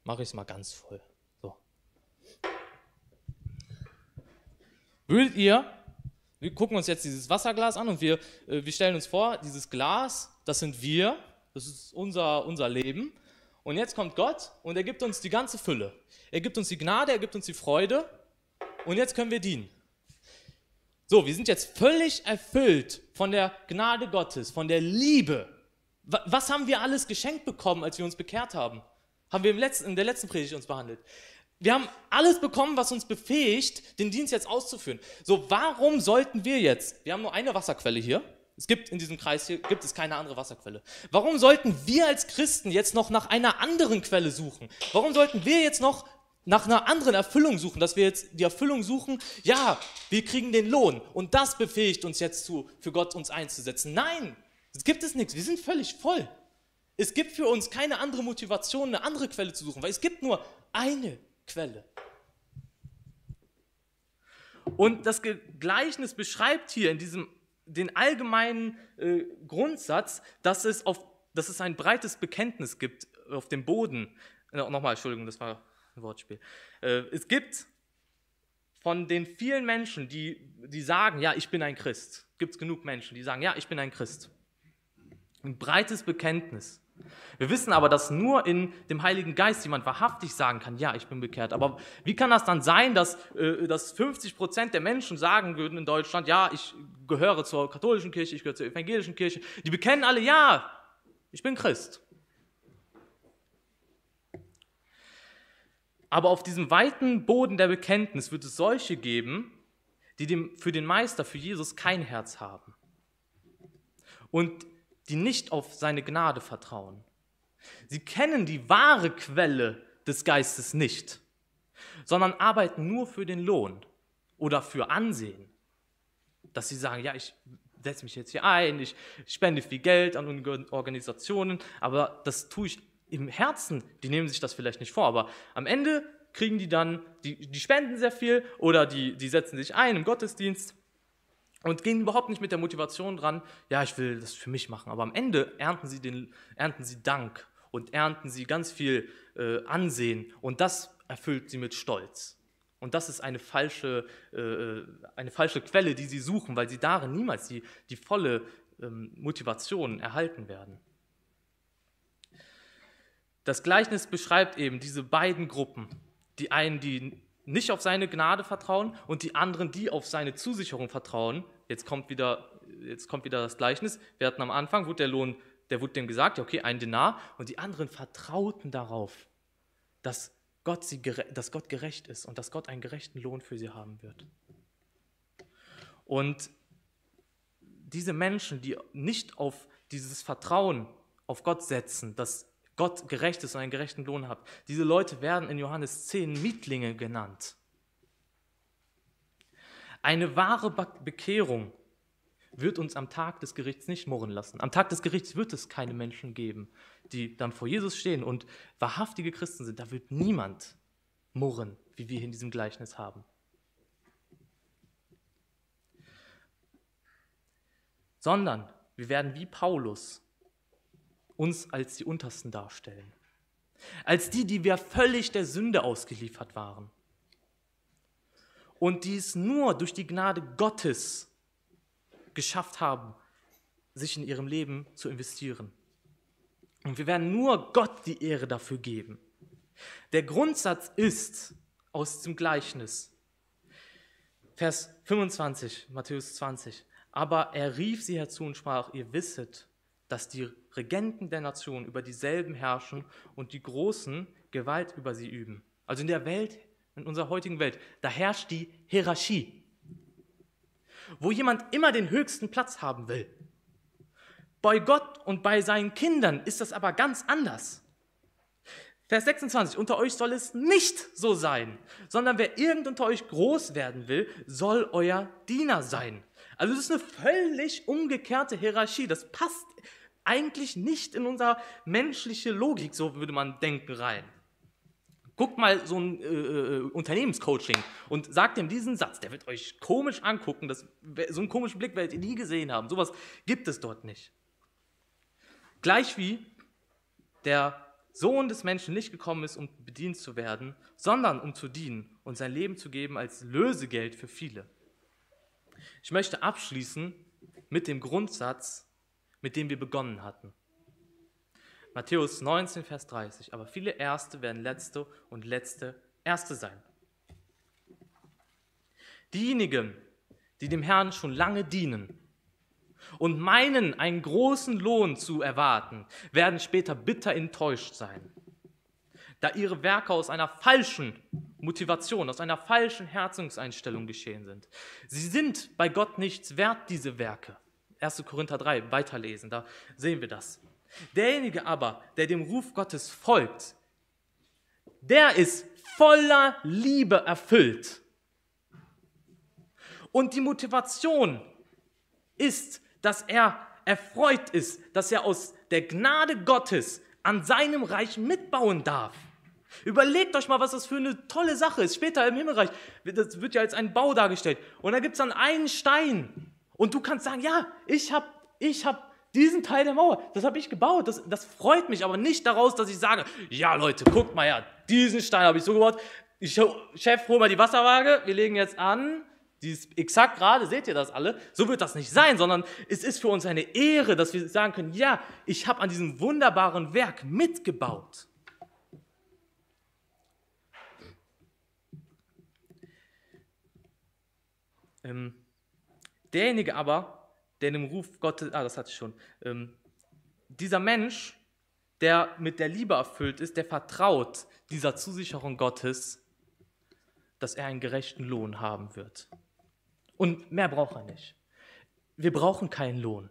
Mache ich es mal ganz voll. So. Würdet ihr, wir gucken uns jetzt dieses Wasserglas an und wir, äh, wir stellen uns vor, dieses Glas, das sind wir, das ist unser, unser Leben. Und jetzt kommt Gott und er gibt uns die ganze Fülle. Er gibt uns die Gnade, er gibt uns die Freude und jetzt können wir dienen. So, wir sind jetzt völlig erfüllt von der Gnade Gottes, von der Liebe. Was haben wir alles geschenkt bekommen, als wir uns bekehrt haben? Haben wir im letzten, in der letzten Predigt uns behandelt. Wir haben alles bekommen, was uns befähigt, den Dienst jetzt auszuführen. So, warum sollten wir jetzt, wir haben nur eine Wasserquelle hier, es gibt in diesem Kreis hier gibt es keine andere Wasserquelle. Warum sollten wir als Christen jetzt noch nach einer anderen Quelle suchen? Warum sollten wir jetzt noch nach einer anderen Erfüllung suchen, dass wir jetzt die Erfüllung suchen, ja, wir kriegen den Lohn und das befähigt uns jetzt zu, für Gott uns einzusetzen. Nein, es gibt es nichts, wir sind völlig voll. Es gibt für uns keine andere Motivation, eine andere Quelle zu suchen, weil es gibt nur eine Quelle. Und das Gleichnis beschreibt hier in diesem den allgemeinen äh, Grundsatz, dass es, auf, dass es ein breites Bekenntnis gibt äh, auf dem Boden. Äh, nochmal, Entschuldigung, das war ein Wortspiel. Äh, es gibt von den vielen Menschen, die, die sagen, ja, ich bin ein Christ, gibt es genug Menschen, die sagen, ja, ich bin ein Christ. Ein breites Bekenntnis. Wir wissen aber, dass nur in dem Heiligen Geist jemand wahrhaftig sagen kann, ja, ich bin bekehrt. Aber wie kann das dann sein, dass, äh, dass 50 Prozent der Menschen sagen würden in Deutschland, ja, ich gehöre zur katholischen Kirche, ich gehöre zur evangelischen Kirche. Die bekennen alle, ja, ich bin Christ. Aber auf diesem weiten Boden der Bekenntnis wird es solche geben, die dem, für den Meister, für Jesus kein Herz haben. Und die nicht auf seine Gnade vertrauen. Sie kennen die wahre Quelle des Geistes nicht, sondern arbeiten nur für den Lohn oder für Ansehen. Dass sie sagen, ja, ich setze mich jetzt hier ein, ich spende viel Geld an Organisationen, aber das tue ich im Herzen. Die nehmen sich das vielleicht nicht vor, aber am Ende kriegen die dann, die, die spenden sehr viel oder die, die setzen sich ein im Gottesdienst und gehen überhaupt nicht mit der Motivation dran, ja, ich will das für mich machen. Aber am Ende ernten sie, den, ernten sie Dank und ernten sie ganz viel äh, Ansehen und das erfüllt sie mit Stolz. Und das ist eine falsche, äh, eine falsche Quelle, die sie suchen, weil sie darin niemals die, die volle ähm, Motivation erhalten werden. Das Gleichnis beschreibt eben diese beiden Gruppen. Die einen, die nicht auf seine Gnade vertrauen und die anderen, die auf seine Zusicherung vertrauen. Jetzt kommt wieder, jetzt kommt wieder das Gleichnis. Wir hatten am Anfang, wurde der Lohn, der wurde dem gesagt, okay, ein Denar, und die anderen vertrauten darauf, dass Gott, sie, dass Gott gerecht ist und dass Gott einen gerechten Lohn für sie haben wird. Und diese Menschen, die nicht auf dieses Vertrauen auf Gott setzen, dass Gott gerecht ist und einen gerechten Lohn hat. Diese Leute werden in Johannes 10 Mietlinge genannt. Eine wahre Bekehrung wird uns am Tag des Gerichts nicht murren lassen. Am Tag des Gerichts wird es keine Menschen geben, die dann vor Jesus stehen und wahrhaftige Christen sind. Da wird niemand murren, wie wir in diesem Gleichnis haben. Sondern wir werden wie Paulus uns als die Untersten darstellen. Als die, die wir völlig der Sünde ausgeliefert waren. Und die es nur durch die Gnade Gottes geschafft haben, sich in ihrem Leben zu investieren. Und wir werden nur Gott die Ehre dafür geben. Der Grundsatz ist aus dem Gleichnis. Vers 25, Matthäus 20. Aber er rief sie herzu und sprach, ihr wisset, dass die Regenten der Nation über dieselben herrschen und die Großen Gewalt über sie üben. Also in der Welt, in unserer heutigen Welt, da herrscht die Hierarchie, wo jemand immer den höchsten Platz haben will. Bei Gott und bei seinen Kindern ist das aber ganz anders. Vers 26, unter euch soll es nicht so sein, sondern wer irgend unter euch groß werden will, soll euer Diener sein. Also das ist eine völlig umgekehrte Hierarchie, das passt eigentlich nicht in unsere menschliche Logik, so würde man denken, rein. Guckt mal so ein äh, äh, Unternehmenscoaching und sagt ihm diesen Satz, der wird euch komisch angucken, das, so einen komischen Blick werdet ihr nie gesehen haben. Sowas gibt es dort nicht. Gleich wie der Sohn des Menschen nicht gekommen ist, um bedient zu werden, sondern um zu dienen und sein Leben zu geben als Lösegeld für viele. Ich möchte abschließen mit dem Grundsatz, mit dem wir begonnen hatten. Matthäus 19, Vers 30. Aber viele Erste werden Letzte und Letzte Erste sein. Diejenigen, die dem Herrn schon lange dienen und meinen, einen großen Lohn zu erwarten, werden später bitter enttäuscht sein, da ihre Werke aus einer falschen Motivation, aus einer falschen Herzungseinstellung geschehen sind. Sie sind bei Gott nichts wert, diese Werke. 1. Korinther 3 weiterlesen, da sehen wir das. Derjenige aber, der dem Ruf Gottes folgt, der ist voller Liebe erfüllt. Und die Motivation ist, dass er erfreut ist, dass er aus der Gnade Gottes an seinem Reich mitbauen darf. Überlegt euch mal, was das für eine tolle Sache ist. Später im Himmelreich, das wird ja als ein Bau dargestellt. Und da gibt es dann einen Stein, und du kannst sagen, ja, ich habe ich hab diesen Teil der Mauer, das habe ich gebaut, das, das freut mich aber nicht daraus, dass ich sage, ja Leute, guckt mal ja, diesen Stein habe ich so gebaut, ich, Chef, hol mal die Wasserwaage, wir legen jetzt an, die ist exakt gerade, seht ihr das alle? So wird das nicht sein, sondern es ist für uns eine Ehre, dass wir sagen können, ja, ich habe an diesem wunderbaren Werk mitgebaut. Ähm, derjenige aber, der dem Ruf Gottes, ah, das hatte ich schon, ähm, dieser Mensch, der mit der Liebe erfüllt ist, der vertraut dieser Zusicherung Gottes, dass er einen gerechten Lohn haben wird. Und mehr braucht er nicht. Wir brauchen keinen Lohn.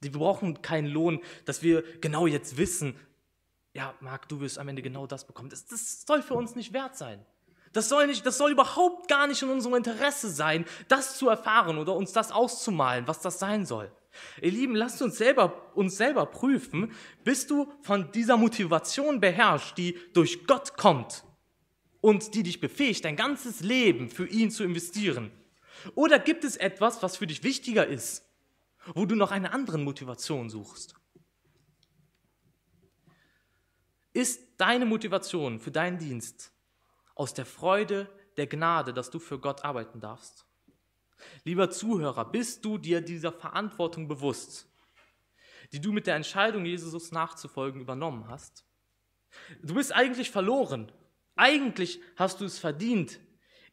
Wir brauchen keinen Lohn, dass wir genau jetzt wissen, ja, Marc, du wirst am Ende genau das bekommen. Das, das soll für uns nicht wert sein. Das soll, nicht, das soll überhaupt gar nicht in unserem Interesse sein, das zu erfahren oder uns das auszumalen, was das sein soll. Ihr Lieben, lasst uns selber, uns selber prüfen, bist du von dieser Motivation beherrscht, die durch Gott kommt und die dich befähigt, dein ganzes Leben für ihn zu investieren? Oder gibt es etwas, was für dich wichtiger ist, wo du noch eine andere Motivation suchst? Ist deine Motivation für deinen Dienst aus der Freude der Gnade, dass du für Gott arbeiten darfst. Lieber Zuhörer, bist du dir dieser Verantwortung bewusst, die du mit der Entscheidung, Jesus nachzufolgen, übernommen hast? Du bist eigentlich verloren. Eigentlich hast du es verdient,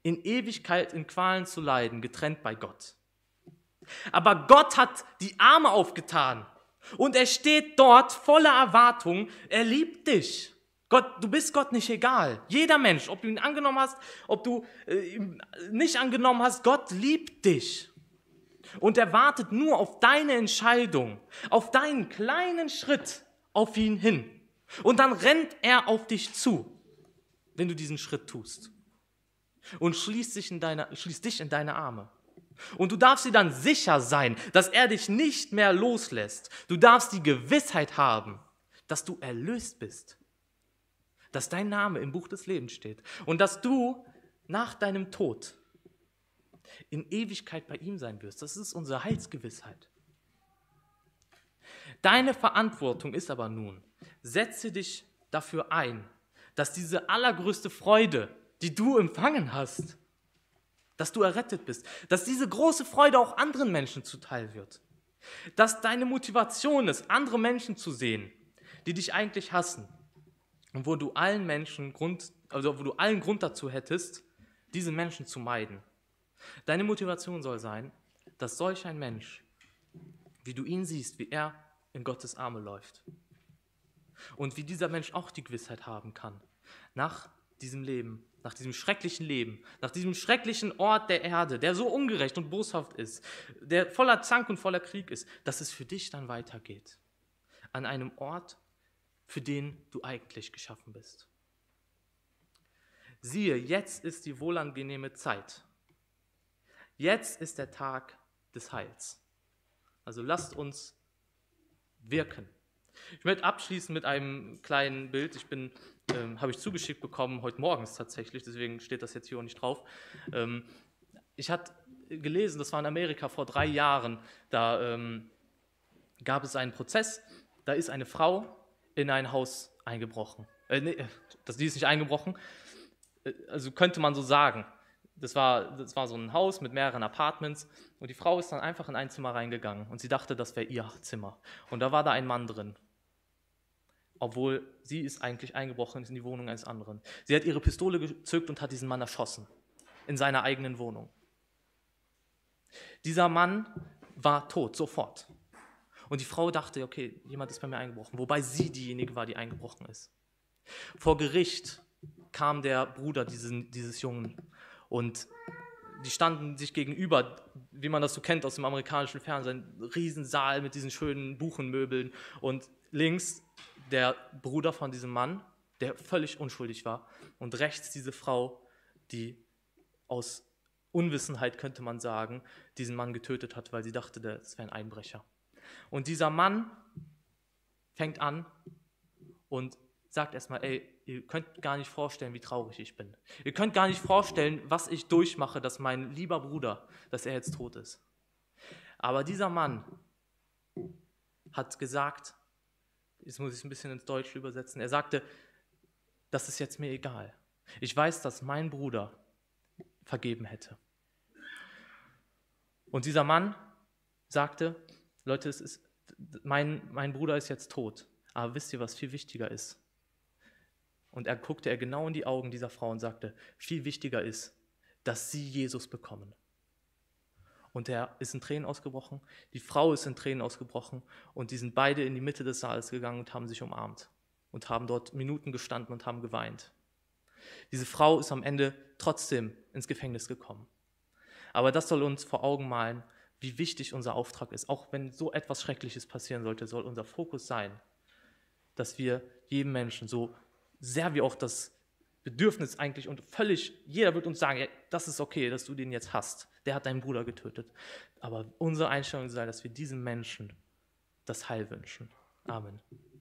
in Ewigkeit in Qualen zu leiden, getrennt bei Gott. Aber Gott hat die Arme aufgetan und er steht dort voller Erwartung. Er liebt dich. Gott, du bist Gott nicht egal. Jeder Mensch, ob du ihn angenommen hast, ob du äh, nicht angenommen hast, Gott liebt dich. Und er wartet nur auf deine Entscheidung, auf deinen kleinen Schritt auf ihn hin. Und dann rennt er auf dich zu, wenn du diesen Schritt tust. Und schließt dich in deine, schließt dich in deine Arme. Und du darfst dir dann sicher sein, dass er dich nicht mehr loslässt. Du darfst die Gewissheit haben, dass du erlöst bist, dass dein Name im Buch des Lebens steht und dass du nach deinem Tod in Ewigkeit bei ihm sein wirst. Das ist unsere Heilsgewissheit. Deine Verantwortung ist aber nun, setze dich dafür ein, dass diese allergrößte Freude, die du empfangen hast, dass du errettet bist, dass diese große Freude auch anderen Menschen zuteil wird, dass deine Motivation ist, andere Menschen zu sehen, die dich eigentlich hassen, wo du allen Menschen Grund, also wo du allen Grund dazu hättest, diese Menschen zu meiden. Deine Motivation soll sein, dass solch ein Mensch, wie du ihn siehst, wie er in Gottes Arme läuft. Und wie dieser Mensch auch die Gewissheit haben kann, nach diesem Leben, nach diesem schrecklichen Leben, nach diesem schrecklichen Ort der Erde, der so ungerecht und boshaft ist, der voller Zank und voller Krieg ist, dass es für dich dann weitergeht. An einem Ort, für den du eigentlich geschaffen bist. Siehe, jetzt ist die wohlangenehme Zeit. Jetzt ist der Tag des Heils. Also lasst uns wirken. Ich möchte abschließen mit einem kleinen Bild. Ich bin, ähm, habe ich zugeschickt bekommen heute morgens tatsächlich, deswegen steht das jetzt hier auch nicht drauf. Ähm, ich hatte gelesen, das war in Amerika vor drei Jahren, da ähm, gab es einen Prozess, da ist eine Frau in ein Haus eingebrochen. Äh, nee, das, die ist nicht eingebrochen. Äh, also könnte man so sagen. Das war, das war so ein Haus mit mehreren Apartments und die Frau ist dann einfach in ein Zimmer reingegangen und sie dachte, das wäre ihr Zimmer. Und da war da ein Mann drin. Obwohl sie ist eigentlich eingebrochen in die Wohnung eines anderen. Sie hat ihre Pistole gezückt und hat diesen Mann erschossen. In seiner eigenen Wohnung. Dieser Mann war tot, sofort. Und die Frau dachte, okay, jemand ist bei mir eingebrochen, wobei sie diejenige war, die eingebrochen ist. Vor Gericht kam der Bruder diesen, dieses Jungen und die standen sich gegenüber, wie man das so kennt aus dem amerikanischen Fernsehen, Riesensaal mit diesen schönen Buchenmöbeln und links der Bruder von diesem Mann, der völlig unschuldig war, und rechts diese Frau, die aus Unwissenheit, könnte man sagen, diesen Mann getötet hat, weil sie dachte, das wäre ein Einbrecher. Und dieser Mann fängt an und sagt erstmal, ey, ihr könnt gar nicht vorstellen, wie traurig ich bin. Ihr könnt gar nicht vorstellen, was ich durchmache, dass mein lieber Bruder, dass er jetzt tot ist. Aber dieser Mann hat gesagt, jetzt muss ich es ein bisschen ins Deutsche übersetzen, er sagte, das ist jetzt mir egal. Ich weiß, dass mein Bruder vergeben hätte. Und dieser Mann sagte, Leute, es ist, mein, mein Bruder ist jetzt tot. Aber wisst ihr, was viel wichtiger ist? Und er guckte er genau in die Augen dieser Frau und sagte, viel wichtiger ist, dass sie Jesus bekommen. Und er ist in Tränen ausgebrochen, die Frau ist in Tränen ausgebrochen und die sind beide in die Mitte des Saals gegangen und haben sich umarmt und haben dort Minuten gestanden und haben geweint. Diese Frau ist am Ende trotzdem ins Gefängnis gekommen. Aber das soll uns vor Augen malen, wie wichtig unser Auftrag ist. Auch wenn so etwas Schreckliches passieren sollte, soll unser Fokus sein, dass wir jedem Menschen, so sehr wie auch das Bedürfnis eigentlich und völlig, jeder wird uns sagen, ja, das ist okay, dass du den jetzt hast. Der hat deinen Bruder getötet. Aber unsere Einstellung sei, dass wir diesem Menschen das Heil wünschen. Amen.